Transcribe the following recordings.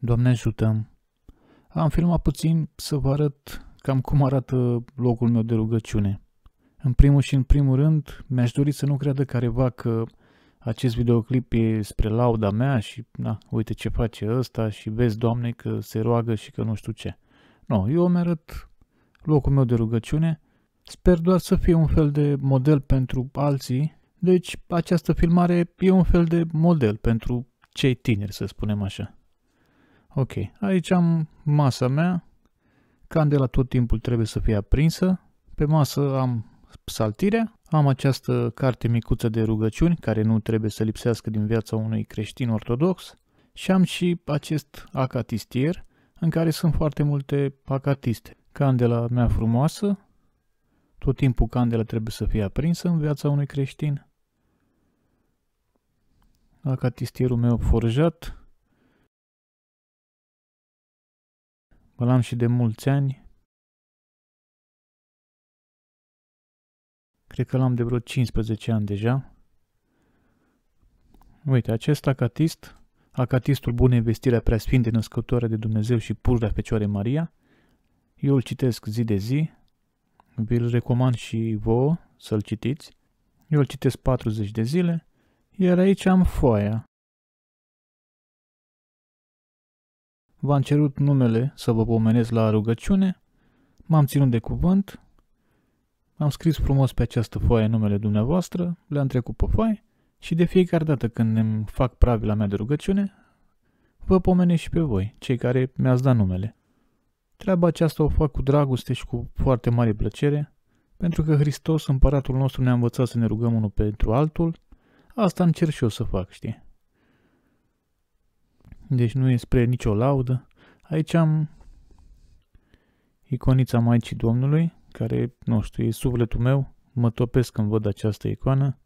Doamne ajută! Am filmat puțin să vă arăt cam cum arată locul meu de rugăciune. În primul și în primul rând, mi-aș dori să nu creadă careva că acest videoclip e spre lauda mea și na, uite ce face ăsta și vezi, Doamne, că se roagă și că nu știu ce. Nu, no, eu îmi arăt locul meu de rugăciune. Sper doar să fie un fel de model pentru alții. Deci, această filmare e un fel de model pentru cei tineri, să spunem așa. Ok, aici am masa mea, candela tot timpul trebuie să fie aprinsă, pe masă am saltirea, am această carte micuță de rugăciuni care nu trebuie să lipsească din viața unui creștin ortodox și am și acest acatistier în care sunt foarte multe acatiste. Candela mea frumoasă, tot timpul candela trebuie să fie aprinsă în viața unui creștin. Acatistierul meu forjat, îl am și de mulți ani. Cred că l-am de vreo 15 ani deja. Uite, acest acatist, acatistul Bunei Vestirea Preasfinte Născătoare de Dumnezeu și de Fecioare Maria, eu îl citesc zi de zi, vi-l recomand și vouă să-l citiți. Eu îl citesc 40 de zile, iar aici am foaia v-am cerut numele să vă pomenesc la rugăciune, m-am ținut de cuvânt, am scris frumos pe această foaie numele dumneavoastră, le-am trecut pe foaie și de fiecare dată când îmi fac pravila mea de rugăciune, vă pomenesc și pe voi, cei care mi-ați dat numele. Treaba aceasta o fac cu dragoste și cu foarte mare plăcere, pentru că Hristos, Împăratul nostru, ne-a învățat să ne rugăm unul pentru altul, asta încerc și eu să fac, știi? deci nu e spre nicio laudă. Aici am iconița Maicii Domnului, care, nu știu, e sufletul meu, mă topesc când văd această icoană.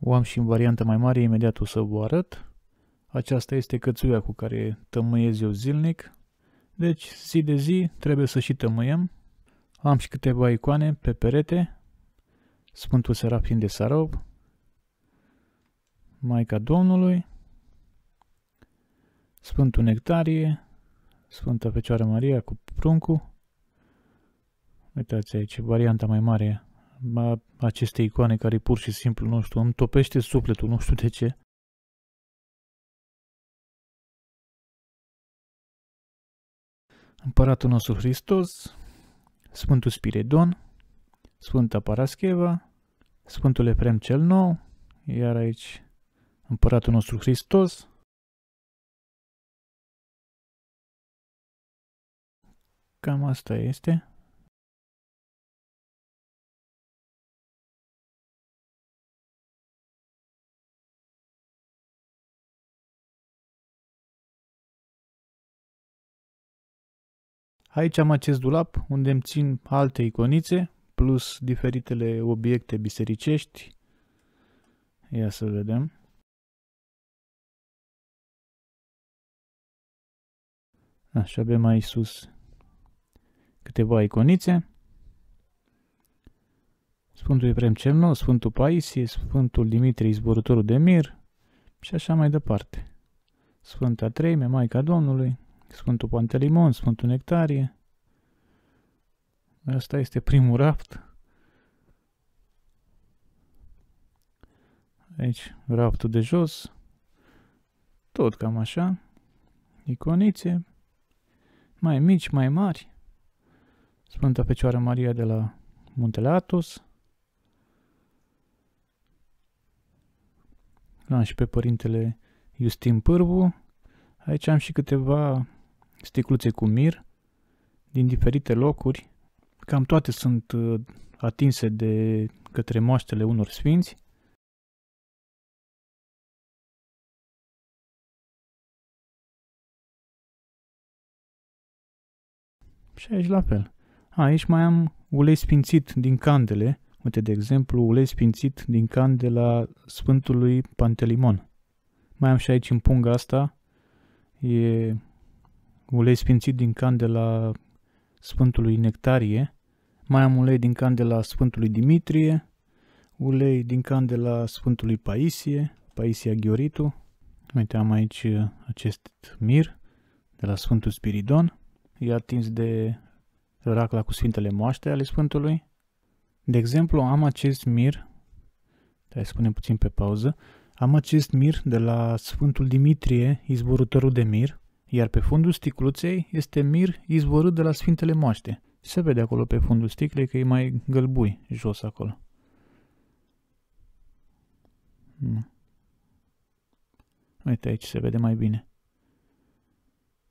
O am și în variantă mai mare, imediat o să vă arăt. Aceasta este cățuia cu care tămâiez eu zilnic. Deci, zi de zi, trebuie să și tămâiem. Am și câteva icoane pe perete. Sfântul Serafin de Sarov, Maica Domnului, Sfântul Nectarie, Sfânta Fecioară Maria cu pruncul. Uitați aici, varianta mai mare a acestei icoane care pur și simplu, nu știu, îmi topește sufletul, nu știu de ce. Împăratul nostru Hristos, Sfântul Spiridon, Sfânta Parascheva, Sfântul Efrem cel Nou, iar aici Împăratul nostru Hristos, Cam asta este. Aici am acest dulap unde îmi țin alte iconițe plus diferitele obiecte bisericești. Ia să vedem. Așa și avem mai sus câteva iconițe. Sfântul Iprem cel Sfântul Paisie, Sfântul Dimitrie Zburătorul de Mir și așa mai departe. Sfânta Treime, Maica Domnului, Sfântul Pantelimon, Sfântul Nectarie. Asta este primul raft. Aici raftul de jos. Tot cam așa. Iconițe mai mici, mai mari. Sfânta Fecioară Maria de la Muntele Atos. L-am și pe Părintele Justin Pârvu. Aici am și câteva sticluțe cu mir din diferite locuri. Cam toate sunt uh, atinse de către moaștele unor sfinți. Și aici la fel. Aici mai am ulei sfințit din candele. Uite, de exemplu, ulei sfințit din candela Sfântului Pantelimon. Mai am și aici în punga asta, e ulei sfințit din candela Sfântului Nectarie. Mai am ulei din candela Sfântului Dimitrie, ulei din candela Sfântului Paisie, Paisia Ghioritu. Uite, am aici acest mir de la Sfântul Spiridon e atins de racla cu Sfintele Moaște ale Sfântului. De exemplu, am acest mir, hai să punem puțin pe pauză, am acest mir de la Sfântul Dimitrie, izborătorul de mir, iar pe fundul sticluței este mir izvorât de la Sfintele Moaște. Se vede acolo pe fundul sticlei că e mai gălbui jos acolo. Uite aici se vede mai bine.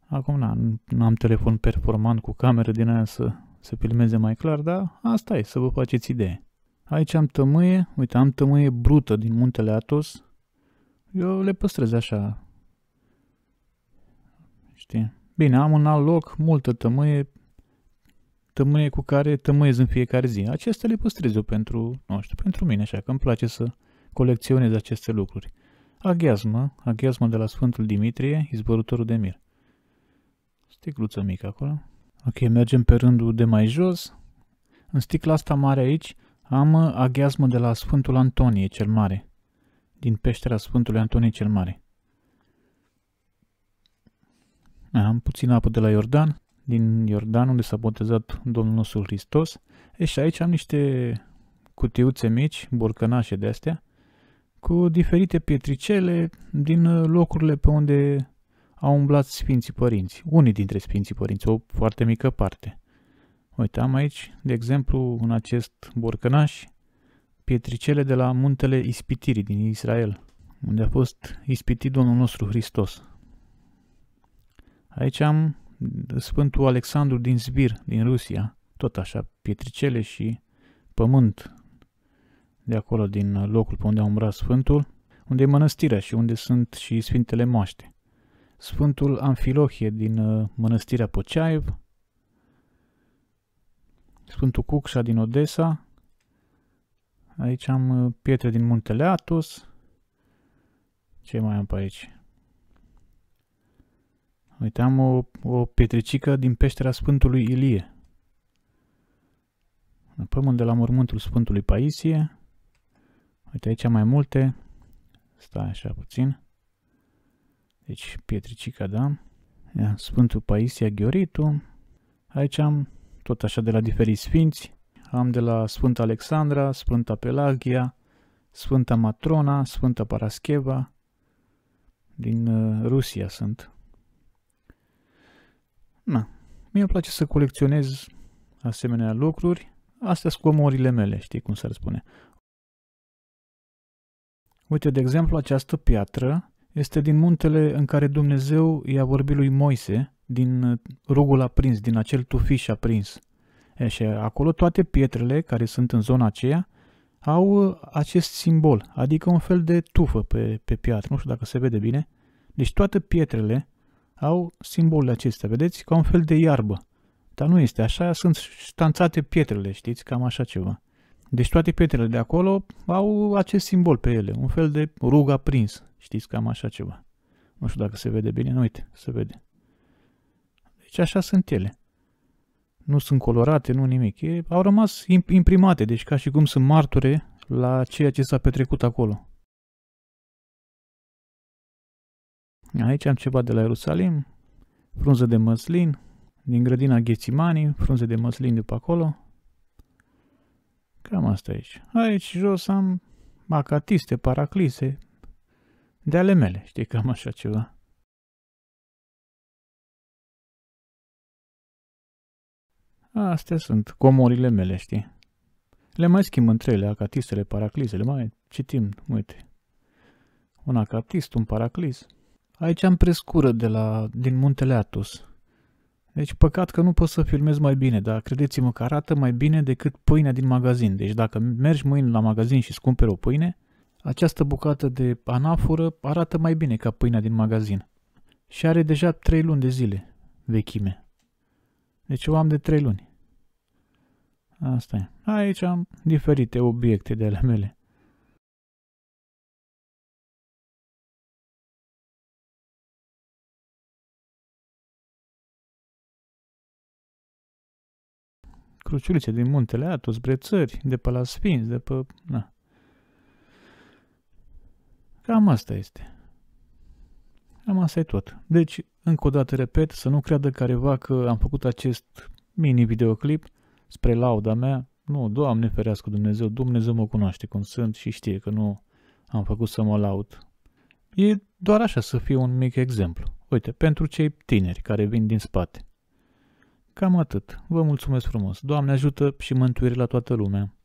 Acum na, nu am telefon performant cu cameră din aia să se filmeze mai clar, dar asta e, să vă faceți idee. Aici am tămâie, uite, am tămâie brută din muntele Atos. Eu le păstrez așa. Știi? Bine, am un alt loc, multă tămâie, tămâie cu care tămâiez în fiecare zi. Acestea le păstrez eu pentru, nu știu, pentru mine, așa că îmi place să colecționez aceste lucruri. Aghiazmă, aghiazmă de la Sfântul Dimitrie, izbărutorul de mir. Sticluță mică acolo. Ok, mergem pe rândul de mai jos. În sticla asta mare aici am uh, aghiazmă de la Sfântul Antonie cel Mare. Din peștera Sfântului Antonie cel Mare. Am puțin apă de la Iordan, din Iordan unde s-a botezat Domnul nostru Hristos. E și aici am niște cutiuțe mici, borcănașe de astea, cu diferite pietricele din uh, locurile pe unde au umblat Sfinții Părinți, unii dintre Sfinții Părinți, o foarte mică parte. Uite, am aici, de exemplu, în acest borcănaș, pietricele de la muntele ispitirii din Israel, unde a fost ispitit Domnul nostru Hristos. Aici am Sfântul Alexandru din Zbir, din Rusia, tot așa, pietricele și pământ de acolo, din locul pe unde a umbrat Sfântul, unde e mănăstirea și unde sunt și Sfintele Moaște. Sfântul Amfilohie din uh, Mănăstirea Pociaiv, Sfântul Cucșa din Odessa, aici am uh, pietre din Muntele Atos, ce mai am pe aici? Uite, am o, o pietricică din peștera Sfântului Ilie. Pământ de la mormântul Sfântului Paisie. Uite, aici mai multe. Stai așa puțin. Deci pietricica, da? Ia, Sfântul Paisia Gheoritu. Aici am tot așa de la diferiți sfinți. Am de la Sfânta Alexandra, Sfânta Pelagia, Sfânta Matrona, Sfânta Parascheva. Din uh, Rusia sunt. Na, mie îmi place să colecționez asemenea lucruri. Astea sunt comorile mele, știi cum s-ar spune. Uite, de exemplu, această piatră este din muntele în care Dumnezeu i-a vorbit lui Moise, din uh, rugul aprins, din acel tufiș aprins. E, și acolo toate pietrele care sunt în zona aceea au uh, acest simbol, adică un fel de tufă pe, pe piatră, nu știu dacă se vede bine. Deci toate pietrele au simbolul acestea, vedeți? Ca un fel de iarbă. Dar nu este așa, sunt ștanțate pietrele, știți? Cam așa ceva. Deci toate pietrele de acolo au acest simbol pe ele, un fel de rug aprins. Știți, cam așa ceva. Nu știu dacă se vede bine, nu uite, se vede. Deci așa sunt ele. Nu sunt colorate, nu nimic. E, au rămas imprimate, deci ca și cum sunt marture la ceea ce s-a petrecut acolo. Aici am ceva de la Ierusalim, frunză de măslin, din grădina Ghețimanii, frunze de măslin de pe acolo, Cam asta aici. Aici jos am macatiste, paraclise, de ale mele, știi, cam așa ceva. Astea sunt comorile mele, știi? Le mai schimb între ele, acatistele, paraclisele, mai citim, uite. Un acatist, un paraclis. Aici am prescură de la, din muntele Atos. Deci păcat că nu pot să filmez mai bine, dar credeți-mă că arată mai bine decât pâinea din magazin. Deci dacă mergi mâine la magazin și îți cumperi o pâine, această bucată de anafură arată mai bine ca pâinea din magazin. Și are deja 3 luni de zile vechime. Deci o am de 3 luni. Asta e. Aici am diferite obiecte de ale mele. cruciulițe din muntele Atos, brețări, de pe la Sfinț, de pe... Na. Cam asta este. Cam asta e tot. Deci, încă o dată repet, să nu creadă careva că am făcut acest mini videoclip spre lauda mea. Nu, Doamne ferească Dumnezeu, Dumnezeu mă cunoaște cum sunt și știe că nu am făcut să mă laud. E doar așa să fie un mic exemplu. Uite, pentru cei tineri care vin din spate. Cam atât. Vă mulțumesc frumos. Doamne ajută și mântuire la toată lumea.